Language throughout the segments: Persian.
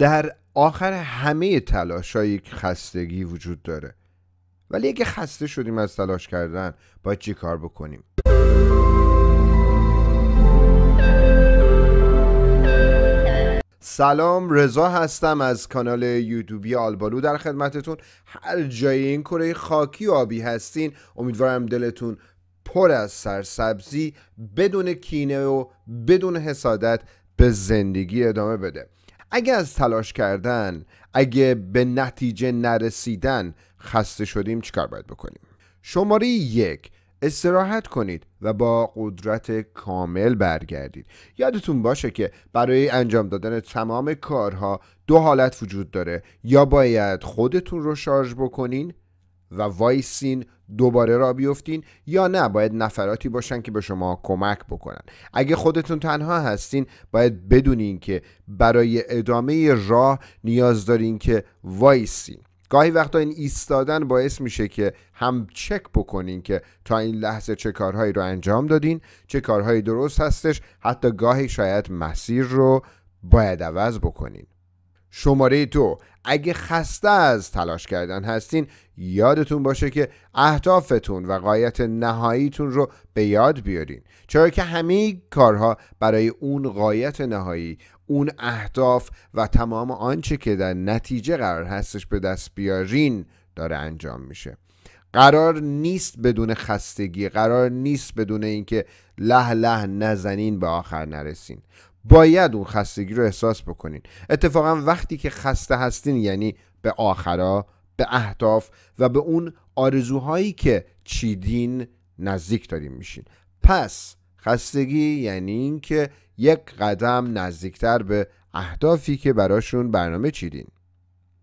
در آخر همه تلاش های یک خستگی وجود داره ولی اگه خسته شدیم از تلاش کردن باید چی کار بکنیم سلام رضا هستم از کانال یوتیوبی آلبالو در خدمتتون هر جای این کره خاکی و آبی هستین امیدوارم دلتون پر از سرسبزی بدون کینه و بدون حسادت به زندگی ادامه بده اگه از تلاش کردن اگه به نتیجه نرسیدن خسته شدیم چیکار باید بکنیم شماره یک استراحت کنید و با قدرت کامل برگردید یادتون باشه که برای انجام دادن تمام کارها دو حالت وجود داره یا باید خودتون رو شارژ بکنین و وایسین دوباره را بیفتین یا نه باید نفراتی باشن که به شما کمک بکنن اگه خودتون تنها هستین باید بدونین که برای ادامه راه نیاز دارین که وایسین گاهی وقتا این ایستادن باعث میشه که هم چک بکنین که تا این لحظه چه کارهایی رو انجام دادین چه کارهایی درست هستش حتی گاهی شاید مسیر رو باید عوض بکنین شماره دو اگه خسته از تلاش کردن هستین یادتون باشه که اهدافتون و قایت نهاییتون رو به یاد بیارین چرا که همه کارها برای اون قایت نهایی اون اهداف و تمام آنچه که در نتیجه قرار هستش به دست بیارین داره انجام میشه قرار نیست بدون خستگی قرار نیست بدون اینکه له له نزنین به آخر نرسین باید اون خستگی رو احساس بکنین اتفاقا وقتی که خسته هستین یعنی به آخرا به اهداف و به اون آرزوهایی که چیدین نزدیک داریم میشین پس خستگی یعنی اینکه یک قدم نزدیکتر به اهدافی که براشون برنامه چیدین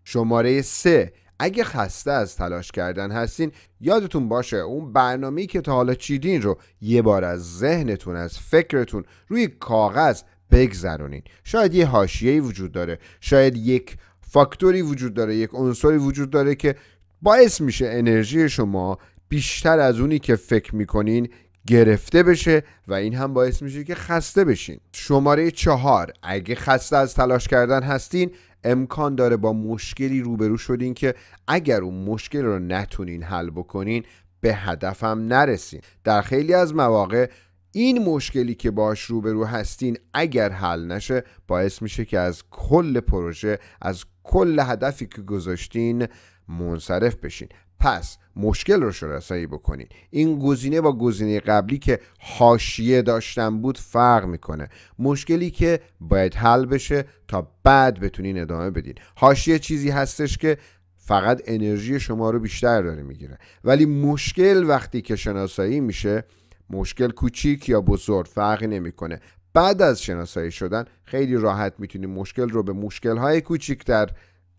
شماره سه اگه خسته از تلاش کردن هستین یادتون باشه اون برنامه‌ای که تا حالا چیدین رو یه بار از ذهنتون از فکرتون روی کاغذ بگذرونین شاید یه حاشیه‌ای وجود داره شاید یک فاکتوری وجود داره یک عنصری وجود داره که باعث میشه انرژی شما بیشتر از اونی که فکر میکنین گرفته بشه و این هم باعث میشه که خسته بشین شماره چهار اگه خسته از تلاش کردن هستین امکان داره با مشکلی روبرو شدین که اگر اون مشکل رو نتونین حل بکنین به هدفم نرسین در خیلی از مواقع این مشکلی که باش روبرو هستین اگر حل نشه باعث میشه که از کل پروژه از کل هدفی که گذاشتین منصرف بشین پس مشکل رو شناسایی بکنین این گزینه با گزینه قبلی که حاشیه داشتن بود فرق میکنه مشکلی که باید حل بشه تا بعد بتونین ادامه بدین حاشیه چیزی هستش که فقط انرژی شما رو بیشتر داره میگیره ولی مشکل وقتی که شناسایی میشه مشکل کوچیک یا بزرگ فرقی نمیکنه بعد از شناسایی شدن خیلی راحت میتونید مشکل رو به مشکل های در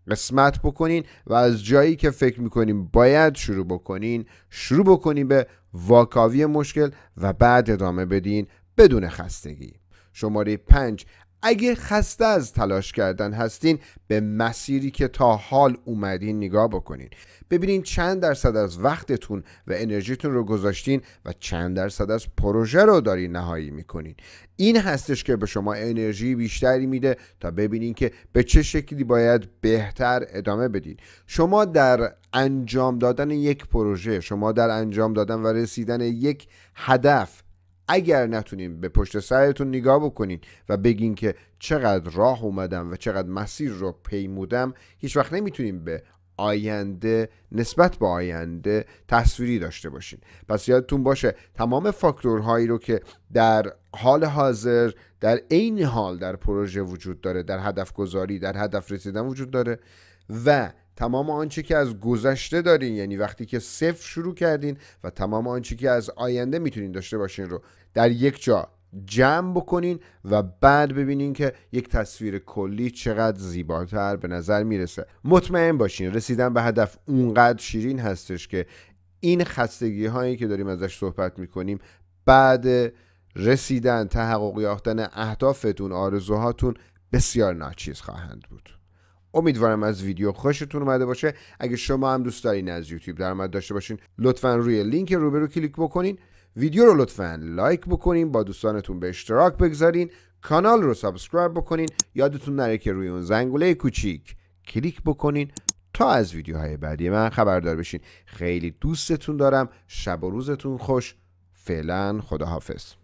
قسمت بکنین و از جایی که فکر میکنین باید شروع بکنین شروع بکنین به واکاوی مشکل و بعد ادامه بدین بدون خستگی شماره 5 اگه خسته از تلاش کردن هستین به مسیری که تا حال اومدین نگاه بکنین ببینین چند درصد از وقتتون و انرژیتون رو گذاشتین و چند درصد از پروژه رو دارین نهایی میکنین این هستش که به شما انرژی بیشتری میده تا ببینین که به چه شکلی باید بهتر ادامه بدین شما در انجام دادن یک پروژه شما در انجام دادن و رسیدن یک هدف اگر نتونیم به پشت سرتون نگاه بکنین و بگین که چقدر راه اومدم و چقدر مسیر رو پیمودم هیچ وقت نمیتونیم به آینده نسبت به آینده تصویری داشته باشین پس یادتون باشه تمام فاکتورهایی رو که در حال حاضر در عین حال در پروژه وجود داره در هدف گذاری در هدف رسیدن وجود داره و تمام آنچه که از گذشته دارین یعنی وقتی که صفر شروع کردین و تمام آنچه که از آینده میتونین داشته باشین رو در یک جا جمع بکنین و بعد ببینین که یک تصویر کلی چقدر زیباتر به نظر میرسه مطمئن باشین رسیدن به هدف اونقدر شیرین هستش که این خستگی هایی که داریم ازش صحبت میکنیم بعد رسیدن تحقق یافتن اهدافتون آرزوهاتون بسیار ناچیز خواهند بود امیدوارم از ویدیو خوشتون اومده باشه اگه شما هم دوست دارین از یوتیوب درآمد داشته باشین لطفا روی لینک روبرو کلیک بکنین ویدیو رو لطفا لایک بکنین با دوستانتون به اشتراک بگذارین کانال رو سابسکرایب بکنین یادتون نره که روی اون زنگوله کوچیک کلیک بکنین تا از ویدیوهای بعدی من خبردار بشین خیلی دوستتون دارم شب و روزتون خوش فعلا خداحافظ